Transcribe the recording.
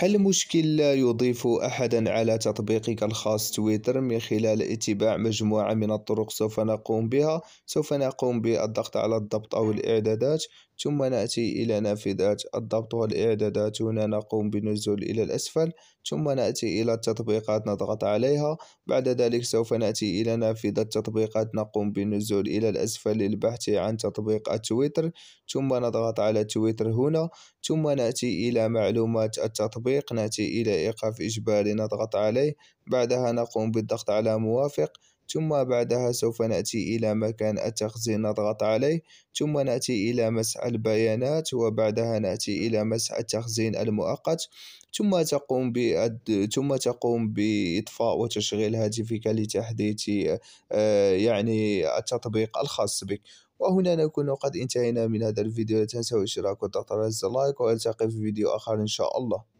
حل مشكل لا يضيف أحدا على تطبيقك الخاص تويتر من خلال اتباع مجموعة من الطرق سوف نقوم بها سوف نقوم بالضغط على الضبط أو الإعدادات ثم نأتي إلى نافذة الضبط والإعدادات هنا نقوم بالنزول إلى الأسفل ثم نأتي إلى التطبيقات نضغط عليها بعد ذلك سوف نأتي إلى نافذة التطبيقات نقوم بالنزول إلى الأسفل للبحث عن تطبيق التويتر ثم نضغط على تويتر هنا ثم نأتي إلى معلومات التطبيق ناتي إلى إيقاف إجباري نضغط عليه بعدها نقوم بالضغط على موافق ثم بعدها سوف نأتي إلى مكان التخزين نضغط عليه ثم نأتي إلى مسح البيانات وبعدها نأتي إلى مسح التخزين المؤقت ثم تقوم بأد... ثم تقوم بإطفاء وتشغيل هاتفك لتحديث آه، يعني التطبيق الخاص بك وهنا نكون قد انتهينا من هذا الفيديو لا تنسوا الاشتراك والضغط على زر اللايك والتقي في فيديو آخر إن شاء الله